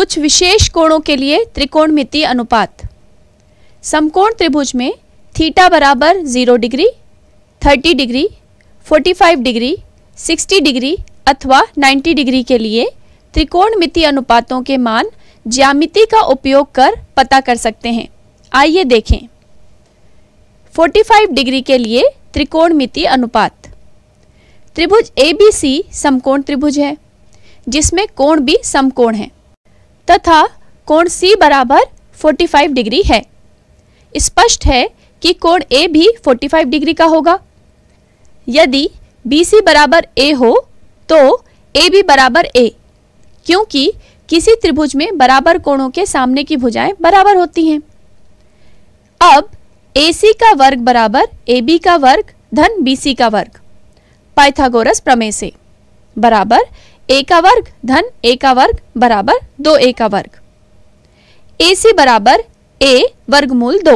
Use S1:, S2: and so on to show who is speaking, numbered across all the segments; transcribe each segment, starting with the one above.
S1: कुछ विशेष कोणों के लिए त्रिकोणमितीय अनुपात समकोण त्रिभुज में थीटा बराबर zero degree thirty degree forty five degree sixty degree अथवा नाइन्टी डिग्री के लिए त्रिकोणमितीय अनुपातों के मान ज्यामिति का उपयोग कर पता कर सकते हैं आइए देखें 45 डिग्री के लिए त्रिकोणमितीय अनुपात त्रिभुज ए बी सी समकोण त्रिभुज है जिसमें कोण भी समकोण है तथा कोण सी बराबर 45 डिग्री है स्पष्ट है कि कोण ए भी 45 डिग्री का होगा यदि बी सी बराबर ए हो तो ए बी बराबर ए क्योंकि किसी त्रिभुज में बराबर कोणों के सामने की भुजाएं बराबर होती हैं अब ए सी का वर्ग बराबर ए बी का वर्ग धन बी सी का वर्ग पाइथागोरस प्रमेय से बराबर ए का वर्ग धन ए का वर्ग बराबर दो ए का वर्ग ए सी बराबर ए वर्गमूल दो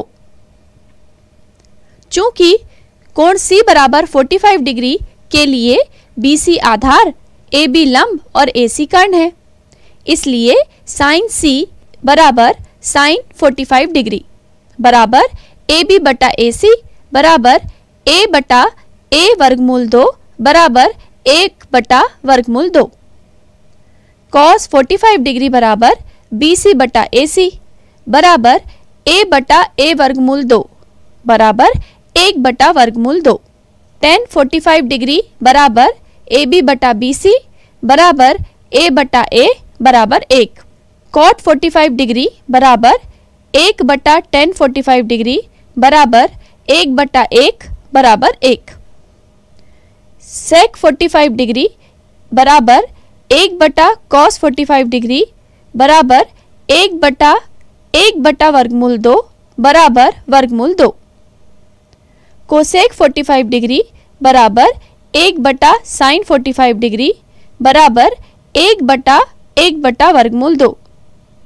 S1: चूंकि कोण सी बराबर 45 डिग्री के लिए B C Aadhaar A B लंब और ए सी कर्ण है इसलिए साइन सी बराबर साइन 45 डिग्री बराबर ए बी बटा ए सी बराबर ए बटा ए वर्गमूल दो बराबर एक बटा वर्गमूल दो कॉस 45 डिग्री बराबर बी सी बटा ए सी बराबर ए बटा ए वर्गमूल दो बराबर एक बटा वर्गमूल दो टेन 45 डिग्री बराबर ए बी बटा बी सी बराबर ए बटा ए बराबर एक कॉट 45 डिग्री बराबर एक बटा टेन 45 डिग्री बराबर एक बटा एक बराबर एक सेक 45 डिग्री बराबर एक बटा कॉस फोर्टी फाइव डिग्री बराबर एक बटा एक बटा वर्गमूल दो बराबर वर्गमूल दो कोसेक फोर्टी फाइव डिग्री बराबर एक बटा साइन फोर्टी फाइव डिग्री बराबर एक बटा एक बटा वर्गमूल दो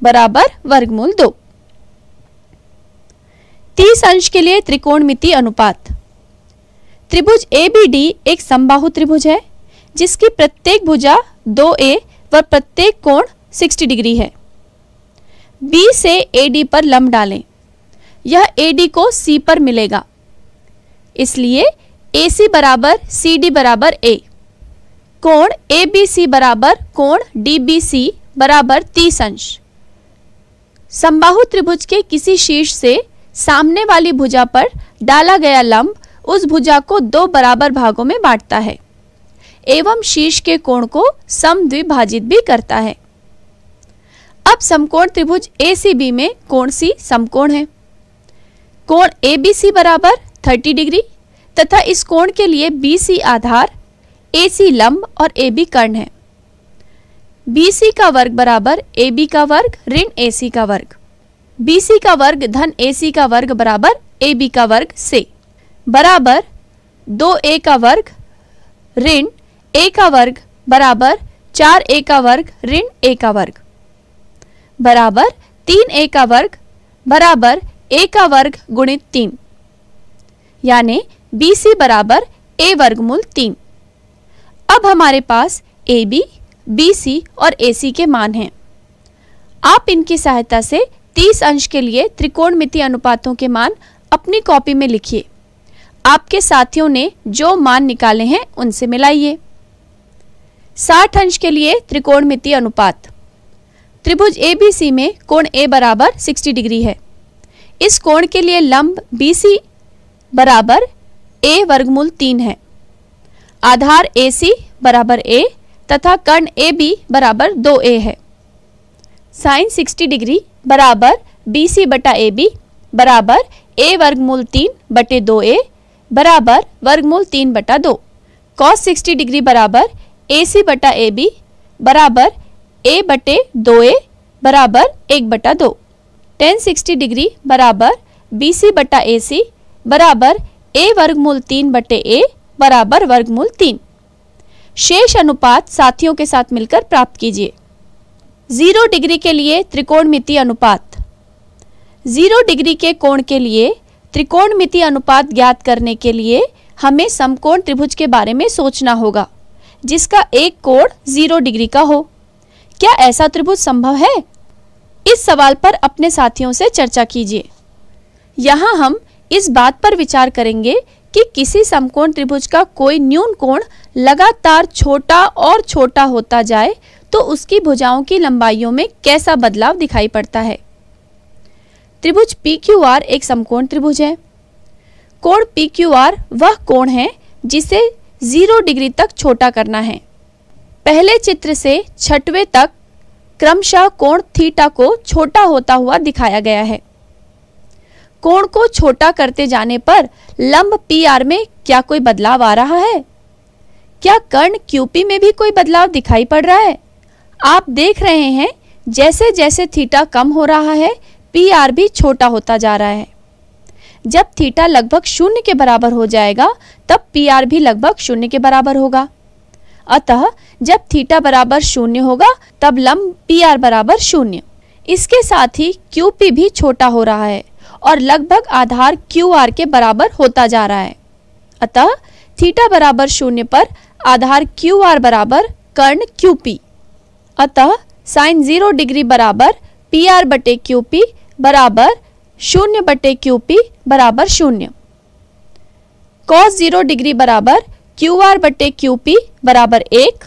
S1: बराबर वर्गमूल दो तीस अंश के लिए त्रिकोणमिति अनुपात त्रिभुज ए बी डी एक समबाहु त्रिभुज है जिसकी प्रत्येक भुजा दो ए व प्रत्येक कोण 60 डिग्री है बी से ए डी पर लंब डालें यह ए डी को सी पर मिलेगा इसलिए ए सी बराबर सी डी बराबर ए कोण ए बी सी बराबर कोण डी बी सी बराबर तीस अंश संबाहु त्रिभुज के किसी शीर्ष से सामने वाली भुजा पर डाला गया लंब उस भुजा को दो बराबर भागों में बांटता है एवं शीर्ष के कोण को समद्विभाजित भी करता है अब समकोण त्रिभुज ए में कोण सी समकोण है कोण ए बी सी बराबर थर्टी डिग्री तथा इस कोण के लिए बी सी आधार ए सी लंब और ए बी कर्ण है बी सी का वर्ग बराबर ए बी का वर्ग ऋण ए सी का वर्ग बी सी का वर्ग धन ए सी का वर्ग बराबर ए बी का वर्ग से बराबर दो ए का वर्ग ऋण ए का वर्ग बराबर चार ए का वर्ग ऋण ए का वर्ग बराबर तीन ए का वर्ग बराबर ए का वर्ग गुणित तीन यानी बी सी बराबर ए वर्गमूल तीन अब हमारे पास ए बी बी सी और ए सी के मान हैं आप इनकी सहायता से 30 अंश के लिए त्रिकोणमिति अनुपातों के मान अपनी कॉपी में लिखिए आपके साथियों ने जो मान निकाले हैं उनसे मिलाइए साठ अंश के लिए त्रिकोणमितीय अनुपात त्रिभुज एबीसी में कोण ए बराबर 60 डिग्री है इस कोण के लिए लंब बीसी बराबर ए वर्गमूल तीन है आधार ए सी बराबर ए तथा कर्ण ए बी बराबर दो ए है साइन 60 डिग्री बराबर बी सी बटा ए बी बराबर ए वर्गमूल तीन बटे दो ए बराबर वर्गमूल तीन बटा दो कॉस 60 डिग्री बराबर ए सी बटा ए बी बराबर ए बटे दो ए बराबर एक बटा दो टेन सिक्सटी डिग्री बराबर बी सी बटा ए सी बराबर ए वर्गमूल तीन बटे ए बराबर वर्गमूल तीन शेष अनुपात साथियों के साथ मिलकर प्राप्त कीजिए जीरो डिग्री के लिए त्रिकोणमिति अनुपात जीरो डिग्री के कोण के लिए त्रिकोणमिति अनुपात ज्ञात करने के लिए हमें समकोण त्रिभुज के बारे में सोचना होगा जिसका एक कोण जीरो डिग्री का हो क्या ऐसा त्रिभुज संभव है इस सवाल पर अपने साथियों से चर्चा कीजिए यहाँ हम इस बात पर विचार करेंगे कि किसी समकोण त्रिभुज का कोई न्यून कोण लगातार छोटा और छोटा होता जाए तो उसकी भुजाओं की लंबाइयों में कैसा बदलाव दिखाई पड़ता है त्रिभुज PQR एक समकोण त्रिभुज है कोण PQR वह कोण है जिसे जीरो डिग्री तक छोटा करना है पहले चित्र से छठवें तक क्रमशः कोण थीटा को छोटा होता हुआ दिखाया गया है कोण को छोटा करते जाने पर लंब पी आर में क्या कोई बदलाव आ रहा है क्या कर्ण क्यूपी में भी कोई बदलाव दिखाई पड़ रहा है आप देख रहे हैं जैसे जैसे थीटा कम हो रहा है पी आर भी छोटा होता जा रहा है जब थीटा लगभग शून्य के बराबर हो जाएगा तब पी आर भी लगभग शून्य के बराबर होगा अतः जब थीटा बराबर शून्य होगा तब लंब पी आर बराबर शून्य इसके साथ ही क्यू पी भी छोटा हो रहा है और लगभग आधार क्यू आर के बराबर होता जा रहा है अतः थीटा बराबर शून्य पर आधार क्यू आर बराबर कर्ण क्यू पी अतः साइन जीरो डिग्री बराबर पी आर बटे क्यू पी बराबर शून्य बटे क्यू पी बराबर शून्य कॉस जीरो डिग्री बराबर क्यू आर बटे क्यू पी बराबर एक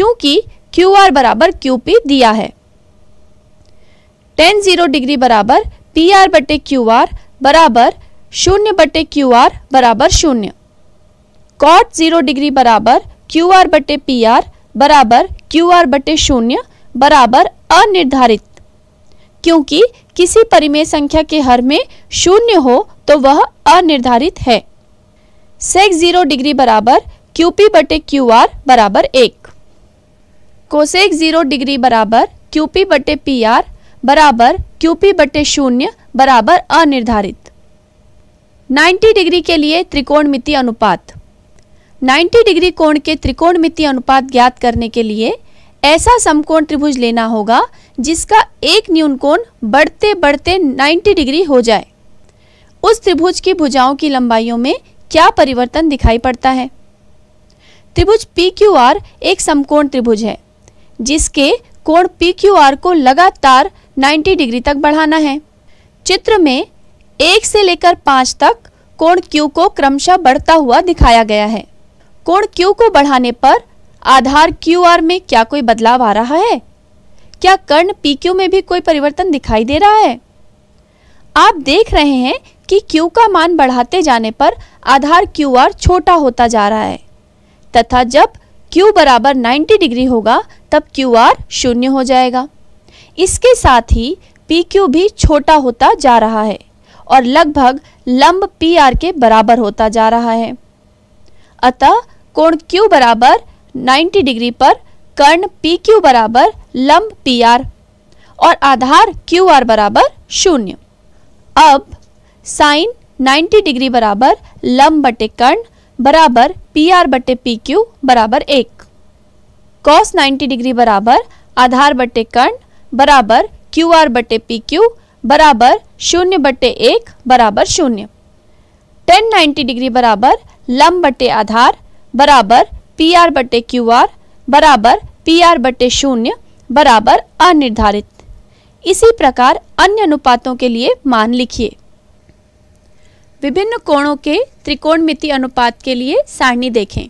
S1: चूंकि क्यू आर बराबर क्यू पी दिया है टेन जीरो डिग्री बराबर पी आर बटे क्यू आर बराबर शून्य बटे क्यू आर बराबर शून्य कॉट जीरो डिग्री बराबर क्यू आर बटे पी आर बराबर क्यू आर बटे शून्य बराबर अनिर्धारित क्योंकि किसी परिमेय संख्या के हर में शून्य हो तो वह अनिर्धारित है सेक जीरो डिग्री बराबर क्यू पी बटे क्यू आर बराबर एक कोसेक जीरो डिग्री बराबर क्यू पी बटे पी आर बराबर क्यू पी बटे शून्य बराबर अनिर्धारित 90 डिग्री के लिए त्रिकोणमिति अनुपात 90 डिग्री कोण के त्रिकोणमिति अनुपात ज्ञात करने के लिए ऐसा समकोण त्रिभुज लेना होगा जिसका एक न्यून कोण बढ़ते बढ़ते 90 डिग्री हो जाए उस त्रिभुज की भुजाओं की लंबाइयों में क्या परिवर्तन दिखाई पड़ता है त्रिभुज पी क्यू आर एक समकोण त्रिभुज है जिसके कोण पी क्यू आर को लगातार 90 डिग्री तक बढ़ाना है चित्र में एक से लेकर पाँच तक कोण Q को क्रमशः बढ़ता हुआ दिखाया गया है कोण Q को बढ़ाने पर आधार QR में क्या कोई बदलाव आ रहा है क्या कर्ण PQ में भी कोई परिवर्तन दिखाई दे रहा है आप देख रहे हैं कि क्यू का मान बढ़ाते जाने पर आधार आर छोटा होता जा रहा है तथा जब क्यू बराबर 90 डिग्री होगा तब आर शून्य हो जाएगा इसके साथ ही क्यू भी छोटा होता जा रहा है और लगभग लंब आर के बराबर होता जा रहा है अतः कोण क्यू बराबर 90 डिग्री पर कर्ण क्यू बराबर लंब आर और आधार आर बराबर शून्य अब साइन 90 डिग्री बराबर लम बटे कर्ण बराबर पी आर बटे पी क्यू बराबर एक कॉस 90 डिग्री बराबर आधार बटे कर्ण बराबर क्यू आर बटे पी क्यू बराबर शून्य बटे एक बराबर शून्य टेन नाइन्टी डिग्री बराबर लम बटे आधार बराबर पी आर बटे क्यू आर बराबर पी आर बटे शून्य बराबर अनिर्धारित इसी प्रकार अन्य अनुपातों के लिए मान लिखिए विभिन्न कोणों के त्रिकोणमिति अनुपात के लिए सारणी देखें